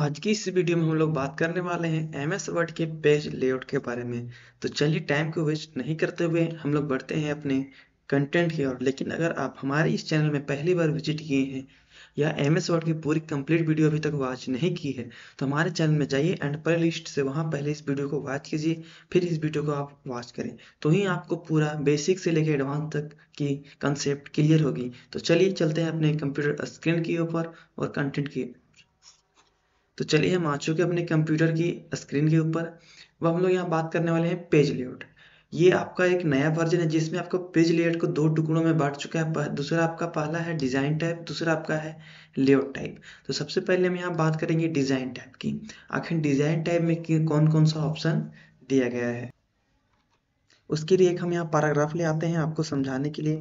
आज की इस वीडियो में हम लोग बात करने वाले हैं एम एस वर्ड के पेज लेआउट के बारे में तो चलिए टाइम को वेस्ट नहीं करते हुए हम लोग बढ़ते हैं अपने कंटेंट की ओर लेकिन अगर आप हमारे इस चैनल में पहली बार विजिट किए हैं या एम एस वर्ड की पूरी कंप्लीट वीडियो अभी तक वॉच नहीं की है तो हमारे चैनल में जाइए एंड प्ले लिस्ट से वहाँ पहले इस वीडियो को वॉच कीजिए फिर इस वीडियो को आप वॉच करें तो ही आपको पूरा बेसिक से लेकर एडवांस तक की कंसेप्ट क्लियर होगी तो चलिए चलते हैं अपने कंप्यूटर स्क्रीन के ऊपर और कंटेंट की तो चलिए हम आ चुके अपने कंप्यूटर की स्क्रीन के ऊपर अब हम लोग यहाँ बात करने वाले हैं पेज लेआउट ये आपका एक नया वर्जन है जिसमें आपको पेज लेआउट को दो टुकड़ों में बांट चुका है दूसरा आपका पहला है डिज़ाइन टाइप दूसरा आपका है लेआउट टाइप तो सबसे पहले हम यहाँ बात करेंगे डिज़ाइन टाइप की आखिर डिज़ाइन टाइप में कौन कौन सा ऑप्शन दिया गया है उसके लिए एक हम यहाँ पैराग्राफ ले आते हैं आपको समझाने के लिए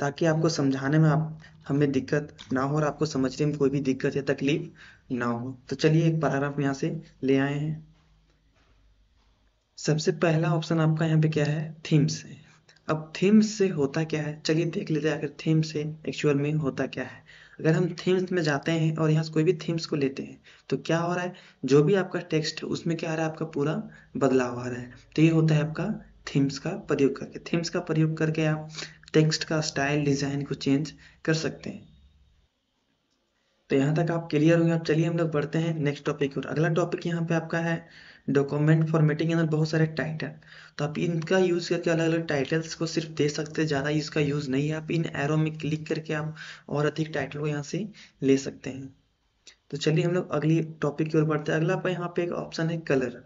ताकि आपको समझाने में आप हमें दिक्कत ना हो और आपको समझने में कोई भी दिक्कत या तकलीफ ना हो तो चलिए एक पैराग्राफ यहाँ से ले आए हैं सबसे पहला ऑप्शन आपका यहाँ पे क्या है थीम्स है अब थीम्स से होता क्या है चलिए देख लेते हैं अगर थीम्स से एक्चुअल में होता क्या है अगर हम थीम्स में जाते हैं और यहाँ से कोई भी थीम्स को लेते हैं तो क्या हो रहा है जो भी आपका टेक्स्ट है उसमें क्या आ रहा है आपका पूरा बदलाव आ रहा है तो ये होता है आपका थीम्स का प्रयोग करके थीम्स का प्रयोग करके आप टेक्स्ट का स्टाइल डिजाइन को चेंज कर सकते हैं तो यहाँ तक आप क्लियर होंगे आप चलिए हम लोग बढ़ते हैं नेक्स्ट टॉपिक और अगला टॉपिक यहाँ पे आपका है डॉक्यूमेंट फॉर्मेटिंग के अंदर बहुत सारे टाइटल तो आप इनका यूज़ करके अलग अलग टाइटल्स को सिर्फ दे सकते हैं ज़्यादा इसका यूज़ नहीं है आप इन एरो में क्लिक करके आप और अधिक टाइटल को यहाँ से ले सकते हैं तो चलिए हम लोग अगली टॉपिक की ओर बढ़ते हैं अगला यहाँ पे एक ऑप्शन है कलर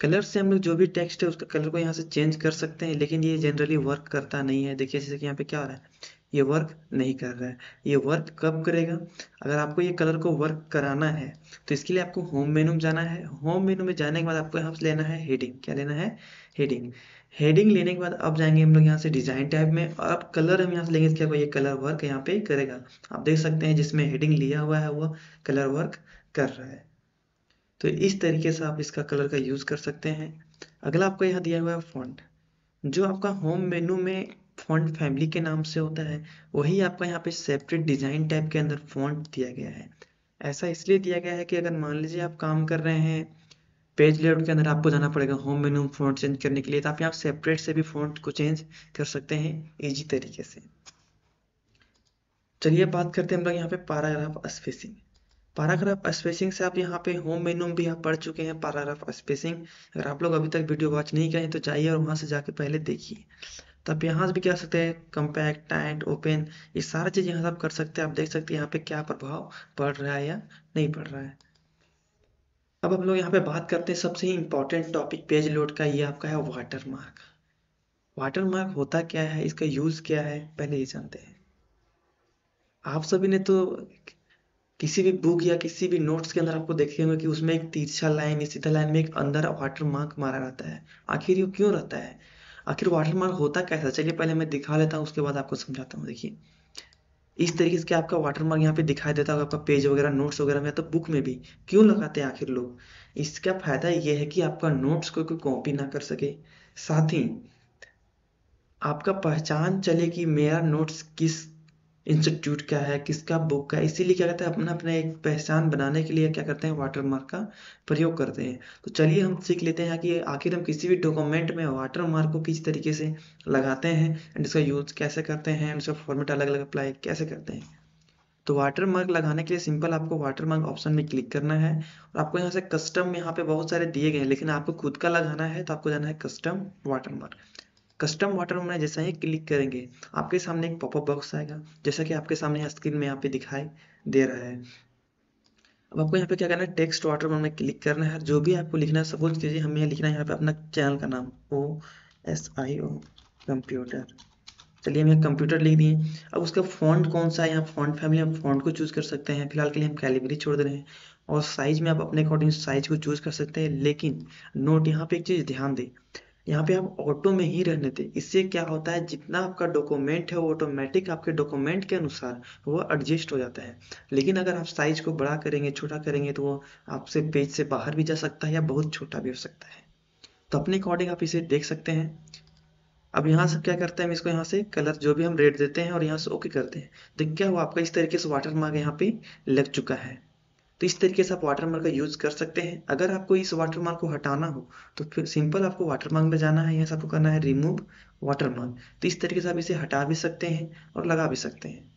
कलर से हम लोग जो भी टेक्स्ट है उसका कलर को यहाँ से चेंज कर सकते हैं लेकिन ये जनरली वर्क करता नहीं है देखिए जैसे कि यहाँ पे क्या हो रहा है ये वर्क नहीं कर रहा है ये वर्क कब करेगा अगर आपको ये कलर को वर्क कराना है तो इसके लिए आपको होम मेनू में जाना है होम मेनू में जाने के बाद आपको यहाँ से लेना है हेडिंग क्या लेना है हेडिंग हेडिंग लेने के बाद अब जाएंगे हम लोग यहाँ से डिजाइन टाइप में और अब कलर हम यहाँ से लेंगे इसके तो ये कलर वर्क यहाँ पे करेगा आप देख सकते हैं जिसमें हेडिंग लिया हुआ है वो कलर वर्क कर रहा है तो इस तरीके से आप इसका कलर का यूज़ कर सकते हैं अगला आपको यहाँ दिया हुआ है फॉन्ट जो आपका होम मेनू में फॉन्ट फैमिली के नाम से होता है वही आपका यहाँ पे सेपरेट डिज़ाइन टाइप के अंदर फॉन्ट दिया गया है ऐसा इसलिए दिया गया है कि अगर मान लीजिए आप काम कर रहे हैं पेज लेआउट के अंदर आपको जाना पड़ेगा होम मेनू फॉन्ट चेंज करने के लिए तो आप यहाँ सेपरेट से भी फॉन्ट को चेंज कर सकते हैं इजी तरीके से चलिए बात करते हैं हम लोग यहाँ पे पैराग्राफ स्पेसिंग पैराग्राफ स्पेसिंग से आप यहाँ पे होम मेनू भी आप पढ़ चुके हैं पैराग्राफ स्पेसिंग अगर आप लोग अभी तक वीडियो वॉच नहीं करें तो जाइए और वहाँ से जाके पहले देखिए तब तो यहाँ से भी क्या सकते हैं कंपैक्ट टाइट ओपन ये सारा चीज़ यहाँ से आप कर सकते हैं आप देख सकते हैं यहाँ पे क्या प्रभाव पड़ रहा है या नहीं पड़ रहा है अब हम लोग यहाँ पे बात करते हैं सबसे इम्पोर्टेंट टॉपिक पेज लोड का ये आपका है वाटर मार्क वाटर मार्क होता क्या है इसका यूज़ क्या है पहले ये जानते हैं आप सभी ने तो किसी भी बुक या किसी भी नोट्स के अंदर आपको देखेंगे कि उसमें एक तिरछा लाइन या सीधा लाइन में एक अंदर वाटर मार्क मारा रहता है आखिर ये क्यों रहता है आखिर वाटर मार्क होता कैसा चलिए पहले मैं दिखा लेता हूँ उसके बाद आपको समझाता हूँ देखिए इस तरीके से आपका वाटर मार्क यहाँ पे दिखाई देता होगा आपका पेज वगैरह नोट्स वगैरह में तो बुक में भी क्यों लगाते हैं आखिर लोग इसका फायदा यह है कि आपका नोट्स को कोई कॉपी ना कर सके साथ ही आपका पहचान चले कि मेरा नोट्स किस इंस्टीट्यूट का है किसका बुक का इसीलिए क्या करते हैं अपना अपना एक पहचान बनाने के लिए क्या करते हैं वाटरमार्क का प्रयोग करते हैं तो चलिए हम सीख लेते हैं कि आखिर हम किसी भी डॉक्यूमेंट में वाटरमार्क को किस तरीके से लगाते हैं एंड इसका यूज़ कैसे करते हैं एंड इसका फॉर्मेट अलग अलग अप्लाई कैसे करते हैं तो वाटरमार्क लगाने के लिए सिंपल आपको वाटरमार्क ऑप्शन में क्लिक करना है और आपको यहाँ से कस्टम यहाँ पे बहुत सारे दिए गए हैं लेकिन आपको खुद का लगाना है तो आपको जाना है कस्टम वाटरमार्क कस्टम वाटर में जैसा ही क्लिक करेंगे आपके सामने एक पॉपअप बॉक्स आएगा जैसा कि आपके सामने स्क्रीन में यहाँ पे दिखाई दे रहा है अब आपको यहाँ पे क्या करना है टेक्स्ट वाटर में क्लिक करना है जो भी आपको लिखना है सपोज कीजिए हमें लिखना है यहाँ पे अपना चैनल का नाम O S I O computer चलिए हम यहाँ कंप्यूटर लिख दिए अब उसका फॉन्ट कौन सा है यहाँ फॉन्ट फैमिली हम फॉन्ट को चूज़ कर सकते हैं फिलहाल के लिए हम कैलिबरी छोड़ दे रहे हैं और साइज में आप अपने अकॉर्डिंग साइज को चूज़ कर सकते हैं लेकिन नोट यहाँ पे एक चीज़ ध्यान दें यहाँ पे आप ऑटो में ही रहने थे इससे क्या होता है जितना आपका डॉक्यूमेंट है वो ऑटोमेटिक आपके डॉक्यूमेंट के अनुसार वो एडजस्ट हो जाता है लेकिन अगर आप साइज को बड़ा करेंगे छोटा करेंगे तो वो आपसे पेज से बाहर भी जा सकता है या बहुत छोटा भी हो सकता है तो अपने अकॉर्डिंग आप इसे देख सकते हैं अब यहाँ से क्या करते हैं हम इसको यहाँ से कलर जो भी हम रेड देते हैं और यहाँ से ओके करते हैं तो क्या हुआ आपका इस तरीके से वाटर मार्ग यहाँ पे लग चुका है तो इस तरीके से आप वाटरमार्क का यूज़ कर सकते हैं अगर आपको इस वाटरमार्क को हटाना हो तो फिर सिंपल आपको वाटरमार्क में जाना है यहाँ से आपको करना है रिमूव वाटरमार्क तो इस तरीके से आप इसे हटा भी सकते हैं और लगा भी सकते हैं